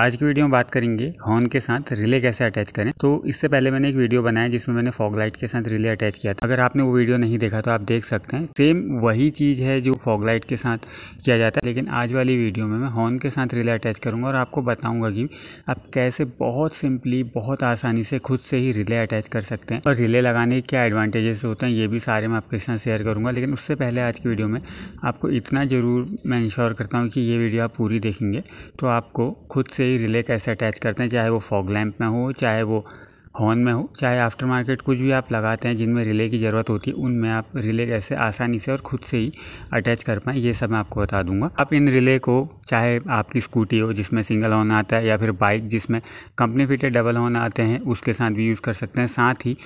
आज की वीडियो में बात करेंगे हॉर्न के साथ रिले कैसे अटैच करें तो इससे पहले मैंने एक वीडियो बनाया जिसमें मैंने फॉग लाइट के साथ रिले अटैच किया था अगर आपने वो वीडियो नहीं देखा तो आप देख सकते हैं सेम वही चीज़ है जो फॉग लाइट के साथ किया जाता है लेकिन आज वाली वीडियो में मैं हॉर्न के साथ रिले अटैच करूंगा और आपको बताऊँगा कि आप कैसे बहुत सिंपली बहुत आसानी से खुद से ही रिले अटैच कर सकते हैं और रिले लगाने के क्या एडवांटेजेस होते हैं ये भी सारे मैं आपके साथ शेयर करूंगा लेकिन उससे पहले आज की वीडियो में आपको इतना ज़रूर मैं इंश्योर करता हूँ कि ये वीडियो आप पूरी देखेंगे तो आपको खुद से ही रिले कैसे अटैच करते हैं चाहे वो फॉग लैंप में हो चाहे वो हॉर्न में हो चाहे आफ्टर मार्केट कुछ भी आप लगाते हैं जिनमें रिले की ज़रूरत होती है उनमें आप रिले कैसे आसानी से और खुद से ही अटैच कर पाएँ ये सब मैं आपको बता दूंगा आप इन रिले को चाहे आपकी स्कूटी हो जिसमें सिंगल हॉर्न आता है या फिर बाइक जिसमें कंपनी फिटेड डबल हॉर्न आते हैं उसके साथ भी यूज़ कर सकते हैं साथ ही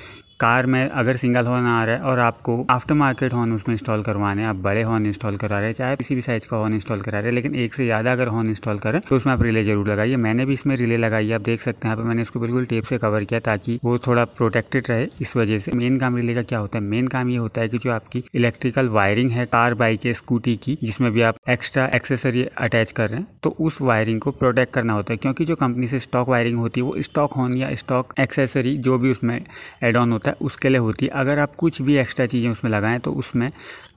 कार में अगर सिंगल हॉर्न आ रहा है और आपको आफ्टर मार्केट हॉर्न उसमें इंस्टॉल करवाने हैं आप बड़े हॉर्न इंस्टॉल करा रहे हैं चाहे किसी भी साइज का हॉर्न इंस्टॉल करा रहे हैं लेकिन एक से ज़्यादा अगर हॉर्न इंस्टॉल करें तो उसमें आप रिले जरूर लगाइए मैंने भी इसमें रिले लगाई आप देख सकते हैं यहाँ पर मैंने इसको बिल्कुल टेप से कवर किया ताकि वो थोड़ा प्रोटेक्टेड रहे इस वजह से मेन काम रिले का क्या होता है मेन काम ये होता है कि जो आपकी इलेक्ट्रिकल वायरिंग है कार बाइक या स्कूटी की जिसमें भी आप एक्स्ट्रा एक्सेसरी अटैच कर रहे हैं तो उस वायरिंग को प्रोटेक्ट करना होता है क्योंकि जो कंपनी से स्टॉक वायरिंग होती है वो स्टॉक हॉर्न या स्टॉक एक्सेसरी जो भी उसमें एड ऑन होता है होता है उसके लिए होती है अगर आप कुछ भी एक्स्ट्रा चीज़ें उसमें लगाएं तो उसमें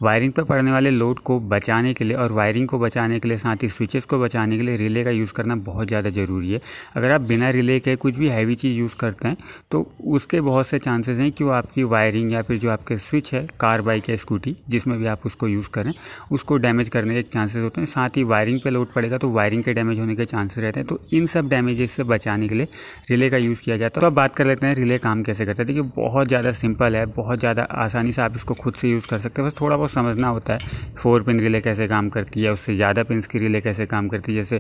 वायरिंग पर पड़ने वाले लोड को बचाने के लिए और वायरिंग को बचाने के लिए साथ ही स्विचेस को बचाने के लिए रिले का यूज़ करना बहुत ज़्यादा ज़रूरी है अगर आप बिना रिले के कुछ भी हैवी चीज़ यूज़ करते हैं तो उसके बहुत से चांसेस हैं कि वो आपकी वायरिंग या फिर जो आपके स्विच है कार बाइक या स्कूटी जिसमें भी आप उसको यूज़ करें उसको डैमेज करने के चांसेज होते हैं साथ ही वायरिंग पर लोड पड़ेगा तो वायरिंग के डैमेज होने के चांसेस रहते हैं तो इन सब डैमेजेस से बचाने के लिए रिले का यूज़ किया जाता है तो अब बात कर लेते हैं रिले काम कैसे करता है देखिए बहुत बहुत ज़्यादा सिंपल है बहुत ज़्यादा आसानी से आप इसको खुद से यूज़ कर सकते हो बस थोड़ा बहुत समझना होता है फोर पिन रिले कैसे काम करती है उससे ज़्यादा पिन की रिले कैसे काम करती है जैसे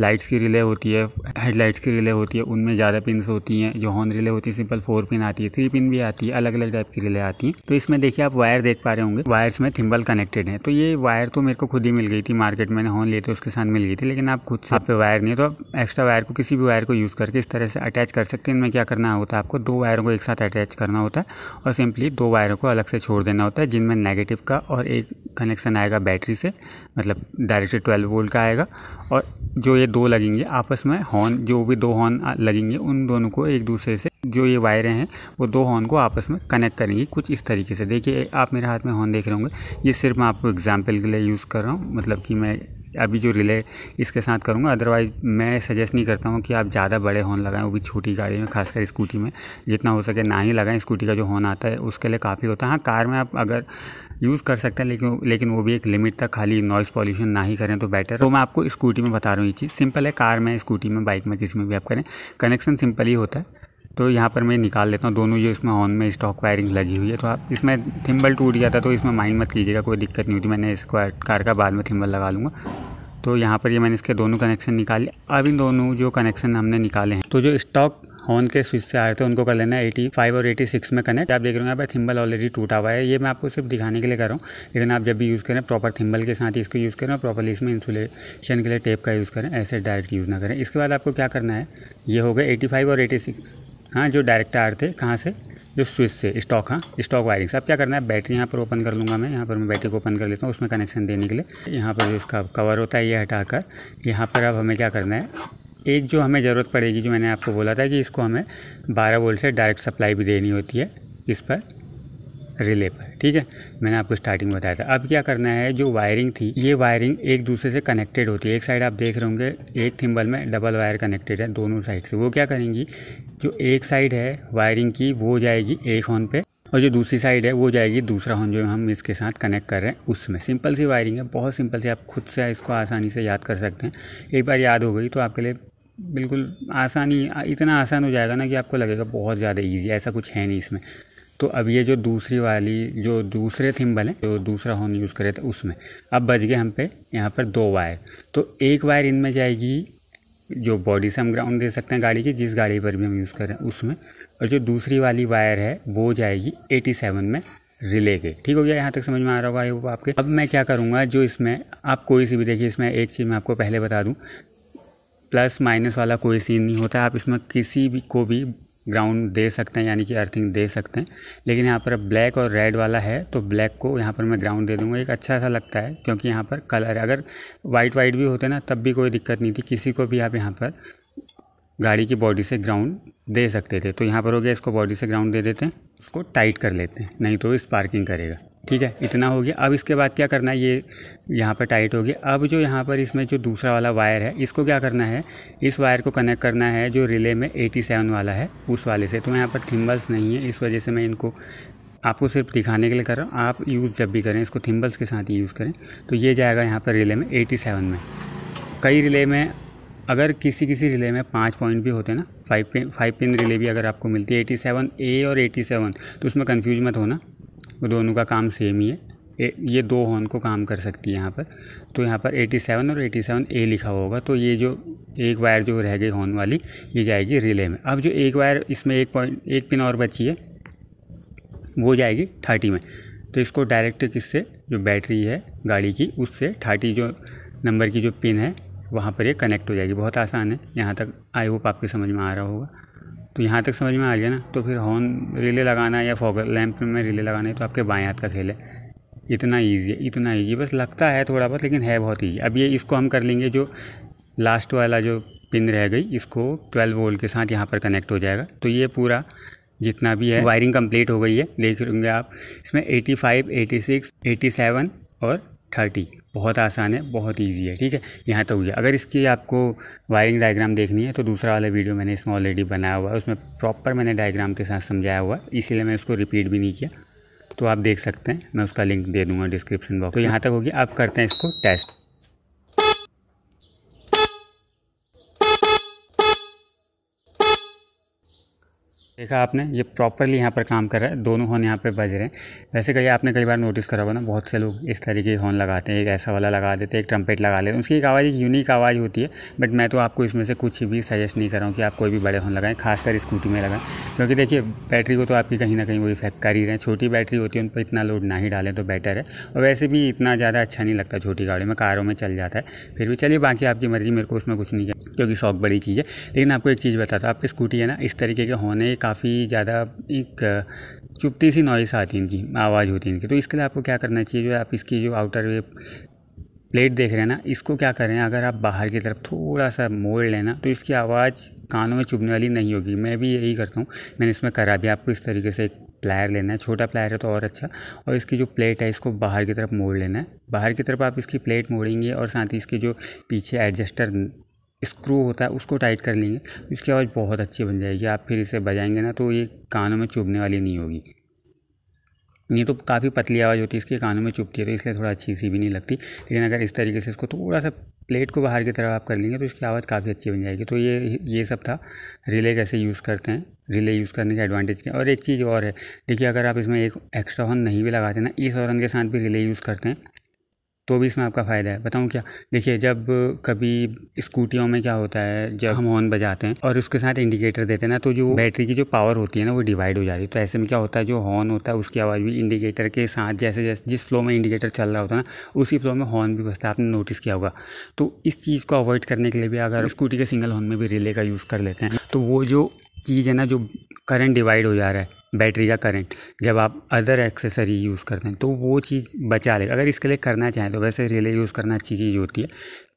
लाइट्स की रिले होती है हेडलाइट्स की रिले होती है उनमें ज़्यादा पिन होती हैं जो हॉर्न रिले होती है सिंपल फोर पिन आती है थ्री पिन भी आती है अलग अलग टाइप की रिले आती है तो इसमें देखिए आप वायर देख पा रहे होंगे वायर्स में थिम्बल कनेक्टेड है तो ये वायर तो मेरे को खुद ही मिल गई थी मार्केट में हॉर्न लिए थे उसके साथ मिल गई थी लेकिन आप खुद से आप पे वायर नहीं है तो आप एक्स्ट्रा वायर को किसी भी वायर को यूज़ करके इस तरह से अटैच कर सकते हैं इनमें क्या करना होता है आपको दो वायरों को एक साथ अटैच करना करना होता है और सिंपली दो वायरों को अलग से छोड़ देना होता है जिनमें नेगेटिव का और एक कनेक्शन आएगा बैटरी से मतलब डायरेक्टली ट्वेल्व वोल्ट का आएगा और जो ये दो लगेंगे आपस में हॉर्न जो भी दो हॉर्न लगेंगे उन दोनों को एक दूसरे से जो ये वायरें हैं वो दो हॉर्न को आपस में कनेक्ट करेंगी कुछ इस तरीके से देखिए आप मेरे हाथ में हॉर्न देख रहे होंगे ये सिर्फ मैं आपको एग्जाम्पल के लिए यूज़ कर रहा हूँ मतलब कि मैं अभी जो रिले इसके साथ करूँगा अदरवाइज़ मैं सजेस्ट नहीं करता हूँ कि आप ज़्यादा बड़े हॉर्न लगाएं वो भी छोटी गाड़ी में खासकर स्कूटी में जितना हो सके ना ही लगाएं स्कूटी का जो हॉर्न आता है उसके लिए काफ़ी होता है हाँ कार में आप अगर यूज़ कर सकते हैं लेकिन लेकिन वो भी एक लिमिट तक खाली नॉइज़ पॉल्यूशन ना ही करें तो बेटर तो मैं आपको स्कूटी में बता रहा हूँ ये चीज़ सिंपल है कार में स्कूटी में बाइक में किसी में भी आप करें कनेक्शन सिंपल ही होता है तो यहाँ पर मैं निकाल लेता हूँ दोनों ये इसमें ऑन में स्टॉक वायरिंग लगी हुई है तो आप इसमें थिम्बल टूट गया था तो इसमें माइंड मत कीजिएगा कोई दिक्कत नहीं होती मैंने इसको कार का बाद में थिम्बल लगा लूँगा तो यहाँ पर ये मैंने इसके दोनों कनेक्शन निकाले अब इन दोनों जो कनेक्शन हमने निकाले हैं तो जो स्टॉक हॉर्न के स्विच से आ रहे थे उनको कर लेना एटी 85 और 86 में कनेक्ट आप देख रहे हो यहाँ पर थिम्बल ऑलरेडी टूटा हुआ है ये मैं आपको सिर्फ दिखाने के लिए कर रहा हूँ लेकिन आप जब भी यूज़ करें प्रॉपर थिम्बल के साथ ही इसको यूज़ करें और प्रॉपरली इसमें इंसुलेशन के लिए टेप का यूज़ करें ऐसे डायरेक्ट यूज़ ना करें इसके बाद आपको क्या करना है ये हो गया एटी और एटी हाँ जो डायरेक्ट आर थे कहाँ से जो स्विच से स्टॉक हाँ स्टॉक वायरिंग से अब क्या करना है बैटरी यहाँ पर ओपन कर लूँगा मैं यहाँ पर मैं बैटरी को ओपन कर लेता हूँ उसमें कनेक्शन देने के लिए यहाँ पर जो इसका कवर होता है ये हटा कर यहाँ पर अब हमें क्या करना है एक जो हमें ज़रूरत पड़ेगी जो मैंने आपको बोला था कि इसको हमें बारह वोल्ट से डायरेक्ट सप्लाई भी देनी होती है इस पर रिले पर ठीक है मैंने आपको स्टार्टिंग बताया था अब क्या करना है जो वायरिंग थी ये वायरिंग एक दूसरे से कनेक्टेड होती है एक साइड आप देख रहे होंगे एक थिम्बल में डबल वायर कनेक्टेड है दोनों साइड से वो क्या करेंगी जो एक साइड है वायरिंग की वो जाएगी एक हॉर्न पे और जो दूसरी साइड है वो जाएगी दूसरा हॉर्न जो हम इसके साथ कनेक्ट कर रहे हैं उसमें सिंपल सी वायरिंग है बहुत सिंपल सी आप खुद से इसको आसानी से याद कर सकते हैं एक बार याद हो गई तो आपके लिए बिल्कुल आसानी इतना आसान हो जाएगा ना कि आपको लगेगा बहुत ज़्यादा ईजी ऐसा कुछ है नहीं इसमें तो अब ये जो दूसरी वाली जो दूसरे थिम्बल हैं जो दूसरा हॉर्न यूज़ करे थे उसमें अब बच गए हम पे यहाँ पर दो वायर तो एक वायर इनमें जाएगी जो बॉडी से हम ग्राउंड दे सकते हैं गाड़ी की जिस गाड़ी पर भी हम यूज़ कर रहे हैं उसमें और जो दूसरी वाली वायर है वो जाएगी 87 में रिले के ठीक हो गया यहाँ तक समझ में आ रहा होगा वो आपके अब मैं क्या करूँगा जो इसमें आप कोई सी भी देखिए इसमें एक चीज़ मैं आपको पहले बता दूँ प्लस माइनस वाला कोई सीन नहीं होता आप इसमें किसी भी को भी ग्राउंड दे सकते हैं यानी कि अर्थिंग दे सकते हैं लेकिन यहाँ पर ब्लैक और रेड वाला है तो ब्लैक को यहाँ पर मैं ग्राउंड दे दूँगा एक अच्छा सा लगता है क्योंकि यहाँ पर कलर अगर वाइट वाइट भी होते ना तब भी कोई दिक्कत नहीं थी किसी को भी आप यहाँ पर गाड़ी की बॉडी से ग्राउंड दे सकते थे तो यहाँ पर हो गया इसको बॉडी से ग्राउंड दे देते हैं उसको टाइट कर लेते हैं नहीं तो स्पार्किंग करेगा ठीक है इतना हो गया अब इसके बाद क्या करना है ये यहाँ पर टाइट हो गया अब जो यहाँ पर इसमें जो दूसरा वाला वायर है इसको क्या करना है इस वायर को कनेक्ट करना है जो रिले में 87 वाला है उस वाले से तो यहाँ पर थिम्बल्स नहीं है इस वजह से मैं इनको आपको सिर्फ दिखाने के लिए कर रहा हूँ आप यूज़ जब भी करें इसको थिम्बल्स के साथ ही यूज़ करें तो ये जाएगा यहाँ पर रिले में सेवन में कई रिले में अगर किसी किसी रिले में पाँच पॉइंट भी होते हैं ना five pin five pin relay भी अगर आपको मिलती है एटी सेवन ए और एटी सेवन तो उसमें कन्फ्यूज मत होना दोनों का काम सेम ही है ए, ये दो हॉर्न को काम कर सकती है यहाँ पर तो यहाँ पर 87 और 87 ए लिखा होगा तो ये जो एक वायर जो रह गई हॉर्न वाली ये जाएगी रिले में अब जो एक वायर इसमें एक पॉइंट एक पिन और बची है वो जाएगी थर्टी में तो इसको डायरेक्ट किससे जो बैटरी है गाड़ी की उससे थर्टी जो नंबर की जो पिन है वहाँ पर ये कनेक्ट हो जाएगी बहुत आसान है यहाँ तक आई होप आपके समझ में आ रहा होगा तो यहाँ तक समझ में आ गया ना तो फिर हॉर्न रिले लगाना या फॉगर लैंप में रिले लगाना है तो आपके बाएं हाथ का खेल है इतना ईजी है इतना ईजी बस लगता है थोड़ा बहुत लेकिन है बहुत ईजी अब ये इसको हम कर लेंगे जो लास्ट वाला जो पिन रह गई इसको 12 वोल्ट के साथ यहाँ पर कनेक्ट हो जाएगा तो ये पूरा जितना भी है वायरिंग कंप्लीट हो गई है देख लेंगे आप इसमें 85, 86, 87 और थर्टी बहुत आसान है बहुत ईजी है ठीक है यहाँ तो हुई अगर इसकी आपको वायरिंग डायग्राम देखनी है तो दूसरा वाला वीडियो मैंने इसमें ऑलरेडी बनाया हुआ है उसमें प्रॉपर मैंने डायग्राम के साथ समझाया हुआ है इसीलिए मैं उसको रिपीट भी नहीं किया तो आप देख सकते हैं मैं उसका लिंक दे दूँगा डिस्क्रिप्शन बॉक्स तो यहाँ तक होगी आप करते हैं इसको टेस्ट देखा आपने ये प्रॉपरली यहाँ पर काम कर रहा है दोनों हॉर्न यहाँ पर बज रहे हैं वैसे कहीं आपने कई बार नोटिस करा होगा ना बहुत से लोग इस तरीके के हॉर्न लगाते हैं एक ऐसा वाला लगा देते हैं एक ट्रम्पेट लगा लेते हैं उसकी एक आवाज़ एक यूनिक आवाज़ होती है बट मैं तो आपको इसमें से कुछ भी सजेस्ट नहीं कर रहा हूँ कि आप कोई भी बड़े हॉर्न लगाएं खासकर स्कूटी में लगाएं क्योंकि देखिए बैटरी को तो आपकी कहीं ना कहीं वो इफेक्ट कर ही रहे हैं छोटी बैटरी होती है उन पर इतना लोड ना ही डालें तो बेटर है और वैसे भी इतना ज़्यादा अच्छा नहीं लगता छोटी गाड़ी में कारों में चल जाता है फिर भी चलिए बाकी आपकी मर्ज़ी मेरे को उसमें कुछ नहीं किया क्योंकि शौक बड़ी चीज़ है लेकिन आपको एक चीज़ बताता हूँ आपकी स्कूटी है ना इस तरीके के होने का काफ़ी ज़्यादा एक चुपती सी नॉइस आती है इनकी आवाज़ होती है इनकी तो इसके लिए आपको क्या करना चाहिए जो आप इसकी जो आउटर वे प्लेट देख रहे हैं ना इसको क्या कर रहे हैं अगर आप बाहर की तरफ थोड़ा सा मोड़ लेना तो इसकी आवाज़ कानों में चुभने वाली नहीं होगी मैं भी यही करता हूँ मैंने इसमें करा भी आपको इस तरीके से एक प्लायर लेना है छोटा प्लायर है तो और अच्छा और इसकी जो प्लेट है इसको बाहर की तरफ मोड़ लेना है बाहर की तरफ आप इसकी प्लेट मोड़ेंगे और साथ ही इसके जो पीछे एडजस्टर स्क्रू होता है उसको टाइट कर लेंगे इसकी आवाज़ बहुत अच्छी बन जाएगी आप फिर इसे बजाएंगे ना तो ये कानों में चुभने वाली नहीं होगी नहीं तो काफ़ी पतली आवाज़ होती है इसके कानों में चुभती है तो इसलिए थोड़ा अच्छी सी भी नहीं लगती लेकिन अगर इस तरीके से इसको थोड़ा सा प्लेट को बाहर की तरफ आप कर लेंगे तो इसकी आवाज़ काफ़ी अच्छी बन जाएगी तो ये ये सब था रिले कैसे यूज़ करते हैं रिले यूज़ करने के एडवांटेज के और एक चीज़ और है देखिए अगर आप इसमें एक एक्स्ट्रा हॉर्न नहीं भी लगाते ना इस हॉर्न के साथ भी रिले यूज़ करते हैं तो भी इसमें आपका फ़ायदा है बताऊँ क्या देखिए जब कभी स्कूटियों में क्या होता है जब हम हॉर्न बजाते हैं और उसके साथ इंडिकेटर देते हैं ना तो जो बैटरी की जो पावर होती है ना वो डिवाइड हो जाती है तो ऐसे में क्या होता है जो हॉर्न होता है उसकी आवाज़ भी इंडिकेटर के साथ जैसे जैसे जिस फ्लो में इंडिकेटर चल रहा होता है ना उसी फ्लो में हॉर्न भी बजता है आपने नोटिस किया होगा तो इस चीज़ को अवॉइड करने के लिए भी अगर स्कूटी के सिंगल हॉर्न में भी रिले का यूज़ कर लेते हैं तो वो जो चीज़ है ना जो करंट डिवाइड हो जा रहा है बैटरी का करंट जब आप अदर एक्सेसरी यूज़ करते हैं तो वो चीज़ बचा लेगा अगर इसके लिए करना चाहें तो वैसे रिले यूज़ करना अच्छी चीज़ होती है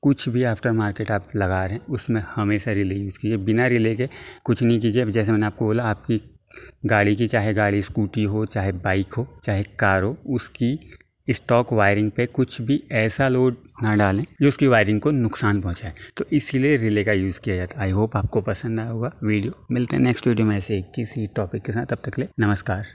कुछ भी आफ्टर मार्केट आप लगा रहे हैं उसमें हमेशा रिले यूज़ कीजिए बिना रिले के कुछ नहीं कीजिए जैसे मैंने आपको बोला आपकी गाड़ी की चाहे गाड़ी स्कूटी हो चाहे बाइक हो चाहे कार हो उसकी स्टॉक वायरिंग पे कुछ भी ऐसा लोड ना डालें जो उसकी वायरिंग को नुकसान पहुंचाए तो इसीलिए रिले का यूज़ किया जाता है आई होप आपको पसंद आया होगा वीडियो मिलते हैं नेक्स्ट वीडियो में ऐसे किसी टॉपिक के साथ तब तक ले नमस्कार